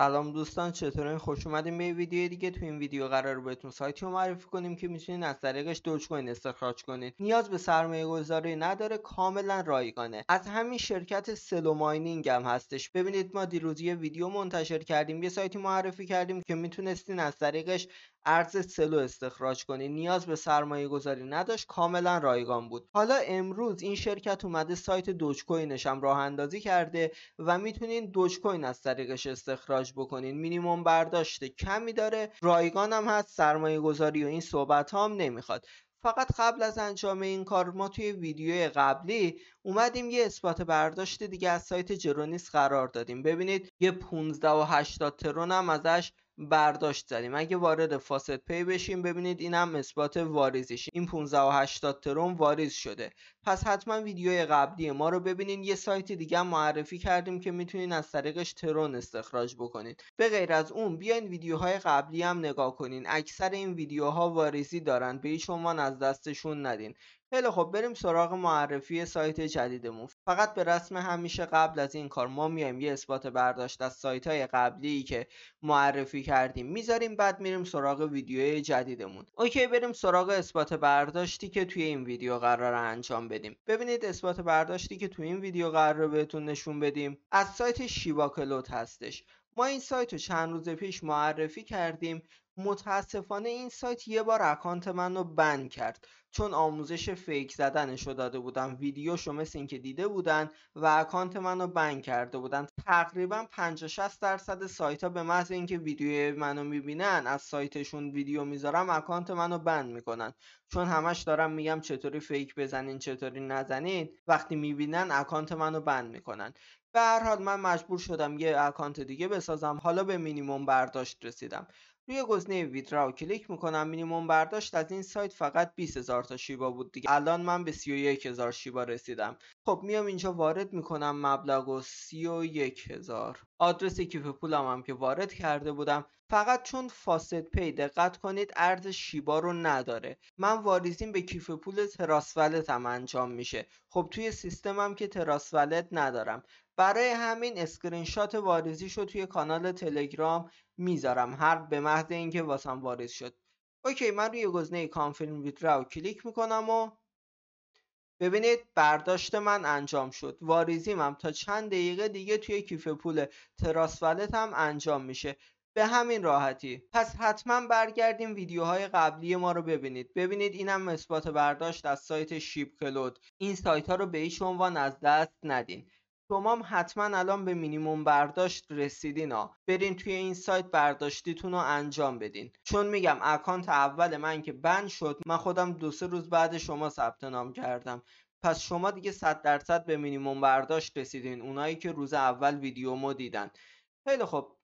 سلام دوستان چطورین خوش اومدیم به ویدیو دیگه تو این ویدیو قرار بهتون سایتی رو معرفی کنیم که میتونین از طریقش دوج کوین استخراج کنید نیاز به سرمایه گذاری نداره کاملا رایگانه از همین شرکت سلو ماینینگ هم هستش ببینید ما دیروز یه ویدیو منتشر کردیم یه سایتی معرفی کردیم که میتونستین از طریقش ارز سلو استخراج کنید نیاز به سرمایه گذاری نداشت کاملا رایگان بود حالا امروز این شرکت اومده سایت دوج کوینش هم راه اندازی کرده و میتونین دوج کوین از طریقش استخراج بکنین مینیموم برداشته کمی داره رایگان هم هست سرمایه گذاری و این صحبت ها هم نمیخواد فقط قبل از انجام این کار ما توی ویدیوی قبلی اومدیم یه اثبات برداشت دیگه از سایت جرونیس قرار دادیم ببینید یه 15 و 80 ترون هم ازش برداشت زدیم اگه وارد فاست پی بشیم ببینید هم اثبات واریزش این 1580 ترون واریز شده پس حتما ویدیوی قبلی ما رو ببینین یه سایت دیگه معرفی کردیم که میتونین از طریقش ترون استخراج بکنید به غیر از اون بیاین ویدیوهای قبلی هم نگاه کنین اکثر این ویدیوها واریزی دارن به هیچ عنوان از دستشون ندین خیلی خب بریم سراغ معرفی سایت جدیدمون فقط به رسم همیشه قبل از این کار ما میایم یه اثبات برداشت از سایت های قبلی که معرفی کردیم میذاریم بعد میریم سراغ ویدیوی جدیدمون اوکی بریم سراغ اثبات برداشتی که توی این ویدیو قرار انجام بدیم ببینید اثبات برداشتی که توی این ویدیو قرار بهتون نشون بدیم از سایت شیباکلوت هستش ما این سایت رو چند روز پیش معرفی کردیم متاسفانه این سایت یه بار اکانت من رو بند کرد چون آموزش فیک زدنش رو داده بودم ویدیوشو مثل اینکه دیده بودن و اکانت منو بند کرده بودن تقریبا 50 60 درصد سایت ها به محض اینکه ویدیو منو میبینن از سایتشون ویدیو میذارم اکانت منو بند میکنن چون همش دارم میگم چطوری فیک بزنین چطوری نزنین وقتی میبینن اکانت منو بند میکنن به هر حال من مجبور شدم یه اکانت دیگه بسازم حالا به مینیموم برداشت رسیدم توی گزینه ویدراو کلیک میکنم مینیمم برداشت از این سایت فقط 20000 تا شیبا بود دیگه الان من به 31000 شیبا رسیدم خب میام اینجا وارد میکنم مبلغ و 31000 آدرس کیف پولم هم که وارد کرده بودم فقط چون فاسد پی دقت کنید ارز شیبا رو نداره من واریزیم به کیف پول تراس هم انجام میشه خب توی سیستمم که تراس ندارم برای همین اسکرین شات واریزی رو توی کانال تلگرام میذارم هر به محض اینکه واسم وارد شد اوکی من روی گزینه کانفرم ویدراو کلیک میکنم و ببینید برداشت من انجام شد واریزیم هم تا چند دقیقه دیگه توی کیف پول تراس هم انجام میشه به همین راحتی پس حتما برگردیم ویدیوهای قبلی ما رو ببینید ببینید اینم اثبات برداشت از سایت شیپ کلود این سایت ها رو به هیچ عنوان از دست ندین هم حتما الان به مینیموم برداشت رسیدین ها برین توی این سایت برداشتیتون رو انجام بدین چون میگم اکانت اول من که بند شد من خودم دو سه روز بعد شما ثبت نام کردم پس شما دیگه 100 درصد به مینیموم برداشت رسیدین اونایی که روز اول ویدیو ما دیدن خیلی خب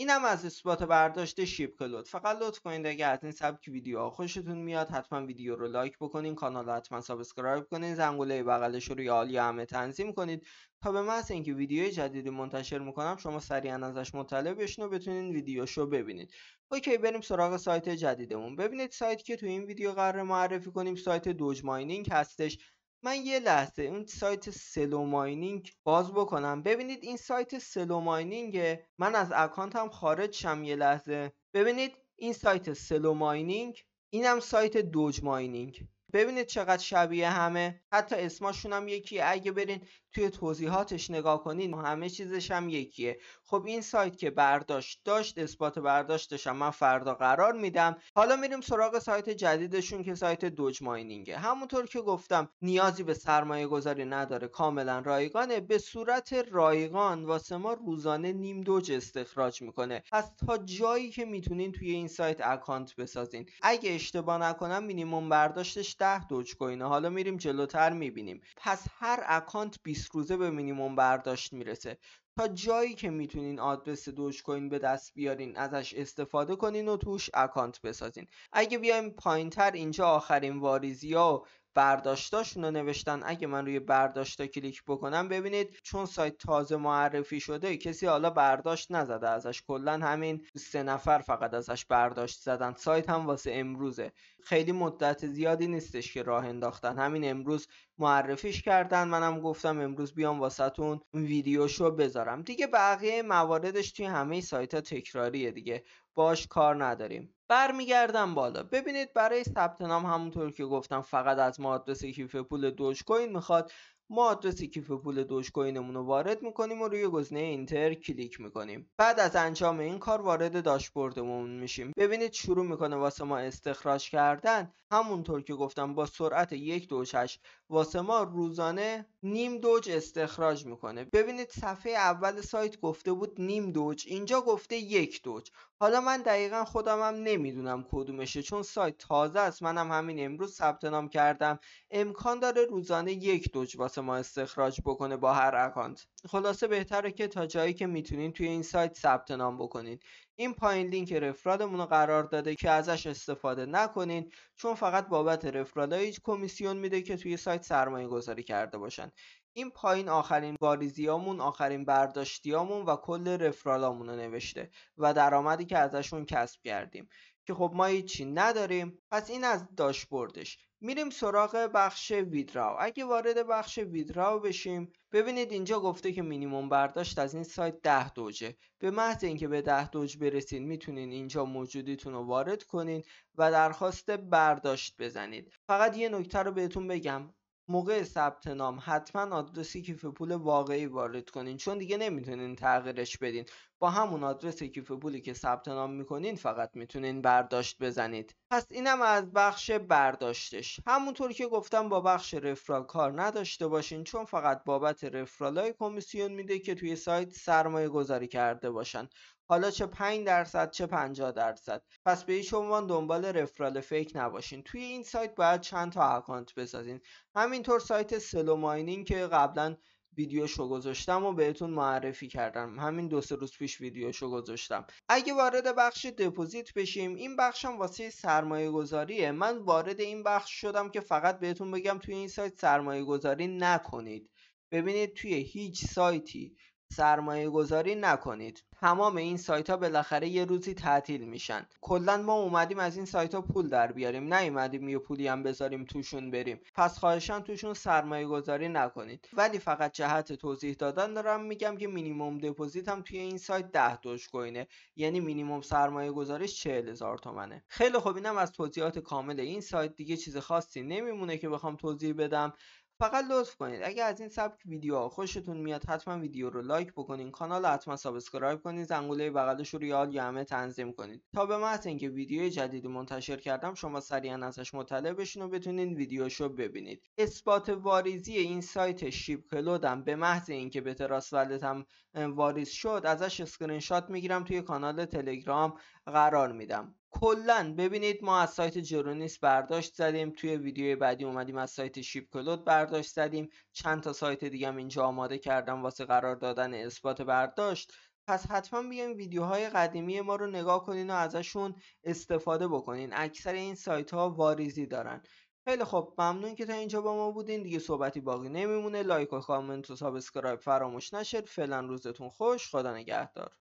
اینم از اثبات برداشت شیپ کلود فقط لطف کنید اگر از این سبک ویدیوها خوشتون میاد حتما ویدیو رو لایک بکنین کانال رو حتما سابسکرایب کنید زنگوله بغلش رو روی عالی همه تنظیم کنید تا به محض اینکه ویدیو جدیدی منتشر میکنم شما سریعا ازش مطلع بشین و بتونین رو ببینید اوکی بریم سراغ سایت جدیدمون ببینید سایت که تو این ویدیو قرار معرفی کنیم سایت دوج ماینینگ هستش من یه لحظه اون سایت سلو ماینینگ باز بکنم ببینید این سایت سلو ماینینگه من از اکانتم خارج شم یه لحظه ببینید این سایت سلو ماینینگ اینم سایت دوج ماینینگ ببینید چقدر شبیه همه حتی اسماشون هم یکی اگه برین توی توضیحاتش نگاه کنین همه چیزش هم یکیه خب این سایت که برداشت داشت اثبات برداشتش هم من فردا قرار میدم حالا میریم سراغ سایت جدیدشون که سایت دوج ماینینگه همونطور که گفتم نیازی به سرمایه گذاری نداره کاملا رایگانه به صورت رایگان واسه ما روزانه نیم دوج استخراج میکنه پس تا جایی که میتونین توی این سایت اکانت بسازین اگه اشتباه نکنم مینیمم برداشتش 10 دوج کوینه حالا میریم جلوتر میبینیم پس هر اکانت 20 روزه به مینیموم برداشت میرسه تا جایی که میتونین آدرس دوج کوین به دست بیارین ازش استفاده کنین و توش اکانت بسازین اگه بیایم تر اینجا آخرین واریزی و برداشتاشون رو نوشتن اگه من روی برداشتا کلیک بکنم ببینید چون سایت تازه معرفی شده کسی حالا برداشت نزده ازش کلا همین سه نفر فقط ازش برداشت زدن سایت هم واسه امروزه خیلی مدت زیادی نیستش که راه انداختن همین امروز معرفیش کردن منم گفتم امروز بیام واسهتون ویدیوشو بذارم دیگه بقیه مواردش توی همه سایت ها تکراریه دیگه باش کار نداریم برمیگردم بالا ببینید برای ثبت نام همونطور که گفتم فقط از ما کیف پول دوج کوین میخواد ما آدرس کیف پول دوش کوینمون رو وارد میکنیم و روی گزینه اینتر کلیک میکنیم بعد از انجام این کار وارد داشبوردمون میشیم ببینید شروع میکنه واسه ما استخراج کردن همونطور که گفتم با سرعت یک دوشش واسه ما روزانه نیم دوج استخراج میکنه ببینید صفحه اول سایت گفته بود نیم دوج اینجا گفته یک دوج حالا من دقیقا خودم هم نمیدونم کدومشه چون سایت تازه است منم همین امروز ثبت نام کردم امکان داره روزانه یک دوج واسه ما استخراج بکنه با هر اکانت خلاصه بهتره که تا جایی که میتونین توی این سایت ثبت نام بکنین این پایین لینک رفرالمون رو قرار داده که ازش استفاده نکنین چون فقط بابت هیچ کمیسیون میده که توی سایت سرمایه گذاری کرده باشن این پایین آخرین واریزیامون آخرین برداشتیامون و کل رفرالامون رو نوشته و درآمدی که ازشون کسب کردیم که خب ما هیچی نداریم پس این از داشبوردش میریم سراغ بخش ویدراو اگه وارد بخش ویدراو بشیم ببینید اینجا گفته که مینیموم برداشت از این سایت 10 دوجه به محض اینکه به 10 دوج برسید میتونین اینجا موجودیتون رو وارد کنین و درخواست برداشت بزنید فقط یه نکته رو بهتون بگم موقع ثبت نام حتما آدرسی کیف پول واقعی وارد کنین چون دیگه نمیتونین تغییرش بدین با همون آدرس کیف پولی که ثبت نام میکنین فقط میتونین برداشت بزنید پس اینم از بخش برداشتش همونطور که گفتم با بخش رفرال کار نداشته باشین چون فقط بابت های کمیسیون میده که توی سایت سرمایه گذاری کرده باشن حالا چه 5 درصد چه 50 درصد پس به هیچ عنوان دنبال رفرال فیک نباشین توی این سایت باید چند تا اکانت بسازین همینطور سایت سلو ماینینگ که قبلا ویدیوشو گذاشتم و بهتون معرفی کردم همین دو سه روز پیش ویدیوشو گذاشتم اگه وارد بخش دپوزیت بشیم این بخش واسه سرمایه گذاریه من وارد این بخش شدم که فقط بهتون بگم توی این سایت سرمایه گذاری نکنید ببینید توی هیچ سایتی سرمایه گذاری نکنید تمام این سایت ها بالاخره یه روزی تعطیل میشن کلا ما اومدیم از این سایت ها پول در بیاریم نیومدیم یه پولی هم بذاریم توشون بریم پس خواهشان توشون سرمایه گذاری نکنید ولی فقط جهت توضیح دادن دارم میگم که مینیموم دپوزیت هم توی این سایت ده دوش کوینه یعنی مینیموم سرمایه گذاریش 40 هزار تومنه خیلی خوب اینم از توضیحات کامل این سایت دیگه چیز خاصی نمیمونه که بخوام توضیح بدم فقط لطف کنید اگر از این سبک ویدیو خوشتون میاد حتما ویدیو رو لایک بکنین کانال حتما سابسکرایب کنید زنگوله بغلش رو یاد یا همه تنظیم کنید تا به محض اینکه ویدیو جدیدی منتشر کردم شما سریعا ازش مطلع بشین و بتونین ویدیوشو ببینید اثبات واریزی این سایت شیپ کلودم به محض اینکه به تراس هم واریز شد ازش اسکرین شات میگیرم توی کانال تلگرام قرار میدم کلا ببینید ما از سایت جرونیس برداشت زدیم توی ویدیوی بعدی اومدیم از سایت شیپ کلود برداشت زدیم چند تا سایت دیگه هم اینجا آماده کردم واسه قرار دادن اثبات برداشت پس حتما بیاین ویدیوهای قدیمی ما رو نگاه کنین و ازشون استفاده بکنین اکثر این سایت ها واریزی دارن خیلی خب ممنون که تا اینجا با ما بودین دیگه صحبتی باقی نمیمونه لایک و کامنت و سابسکرایب فراموش نشه فعلا روزتون خوش خدا نگهدار